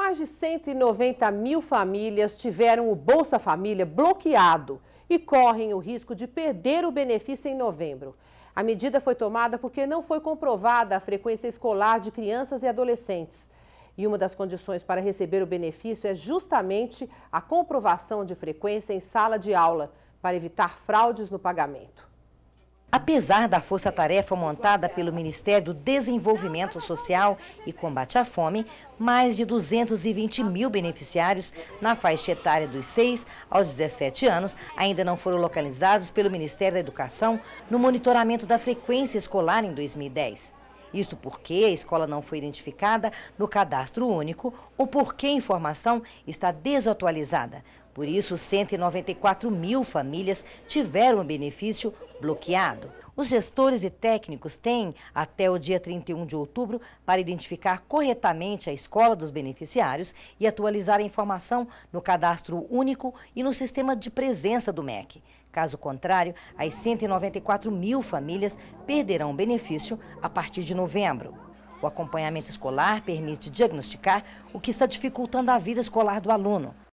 Mais de 190 mil famílias tiveram o Bolsa Família bloqueado e correm o risco de perder o benefício em novembro. A medida foi tomada porque não foi comprovada a frequência escolar de crianças e adolescentes. E uma das condições para receber o benefício é justamente a comprovação de frequência em sala de aula, para evitar fraudes no pagamento. Apesar da força-tarefa montada pelo Ministério do Desenvolvimento Social e Combate à Fome, mais de 220 mil beneficiários na faixa etária dos 6 aos 17 anos ainda não foram localizados pelo Ministério da Educação no monitoramento da frequência escolar em 2010. Isto porque a escola não foi identificada no cadastro único ou porque a informação está desatualizada. Por isso, 194 mil famílias tiveram o benefício bloqueado. Os gestores e técnicos têm até o dia 31 de outubro para identificar corretamente a escola dos beneficiários e atualizar a informação no cadastro único e no sistema de presença do MEC. Caso contrário, as 194 mil famílias perderão o benefício a partir de novembro. O acompanhamento escolar permite diagnosticar o que está dificultando a vida escolar do aluno.